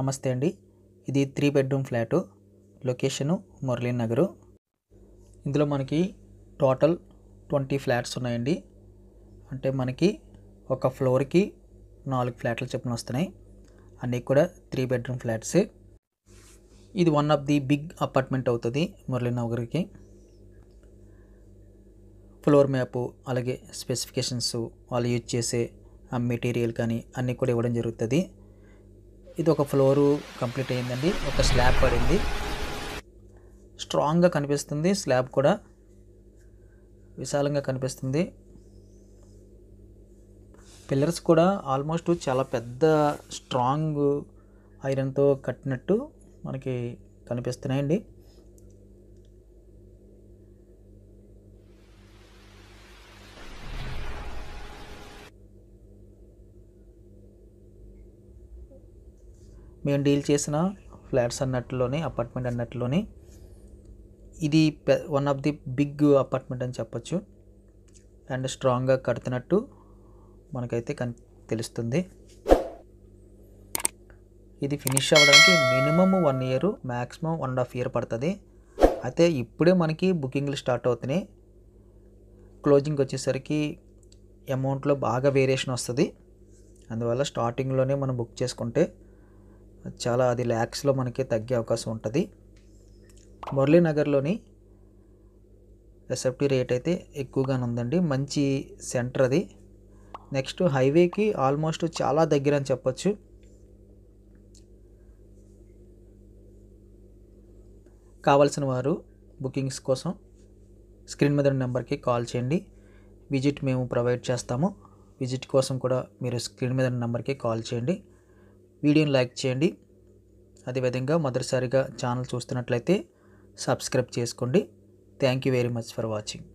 నమస్తే అండి ఇది three bedroom flat location Murali Nagar ఇందులో మనకి టోటల్ ట్వంటీ ఫ్లాట్స్ ఉన్నాయండి అంటే మనకి ఒక ఫ్లోర్కి నాలుగు ఫ్లాట్లు చెప్పిన వస్తున్నాయి అన్నీ కూడా త్రీ బెడ్రూమ్ ఫ్లాట్స్ ఇది one of the big apartment అవుతుంది మురళీ నగర్కి ఫ్లోర్ మ్యాప్ అలాగే స్పెసిఫికేషన్స్ వాళ్ళు యూజ్ చేసే మెటీరియల్ కానీ అన్నీ కూడా ఇవ్వడం జరుగుతుంది ఇది ఒక ఫ్లోరు కంప్లీట్ అయ్యిందండి ఒక స్లాబ్ పడింది స్ట్రాంగ్గా కనిపిస్తుంది స్లాబ్ కూడా విశాలంగా కనిపిస్తుంది పిల్లర్స్ కూడా ఆల్మోస్ట్ చాలా పెద్ద స్ట్రాంగ్ ఐరన్తో కట్టినట్టు మనకి కనిపిస్తున్నాయండి మేము డీల్ చేసిన ఫ్లాట్స్ అన్నట్లోనే అపార్ట్మెంట్ అన్నట్లోనే ఇది one of the big apartment అని చెప్పచ్చు అండ్ స్ట్రాంగ్గా కడుతున్నట్టు మనకైతే కన్ తెలుస్తుంది ఇది ఫినిష్ అవ్వడానికి minimum one year maximum one and half year పడుతుంది అయితే ఇప్పుడే మనకి బుకింగ్లు స్టార్ట్ అవుతున్నాయి క్లోజింగ్ వచ్చేసరికి అమౌంట్లో బాగా వేరియేషన్ వస్తుంది అందువల్ల స్టార్టింగ్లోనే మనం బుక్ చేసుకుంటే చాలా అది ల్యాక్స్లో మనకి తగ్గే అవకాశం ఉంటుంది మురళీనగర్లోని ఎస్ఎఫ్టీ రేట్ అయితే ఎక్కువగానే ఉందండి మంచి సెంటర్ అది నెక్స్ట్ హైవేకి ఆల్మోస్ట్ చాలా దగ్గర అని చెప్పచ్చు కావాల్సిన వారు బుకింగ్స్ కోసం స్క్రీన్ మీద నెంబర్కి కాల్ చేయండి విజిట్ మేము ప్రొవైడ్ చేస్తాము విజిట్ కోసం కూడా మీరు స్క్రీన్ మీద నెంబర్కి కాల్ చేయండి వీడియోని లైక్ చేయండి అదేవిధంగా మొదటిసారిగా ఛానల్ చూస్తున్నట్లయితే సబ్స్క్రైబ్ చేసుకోండి thank you very much for watching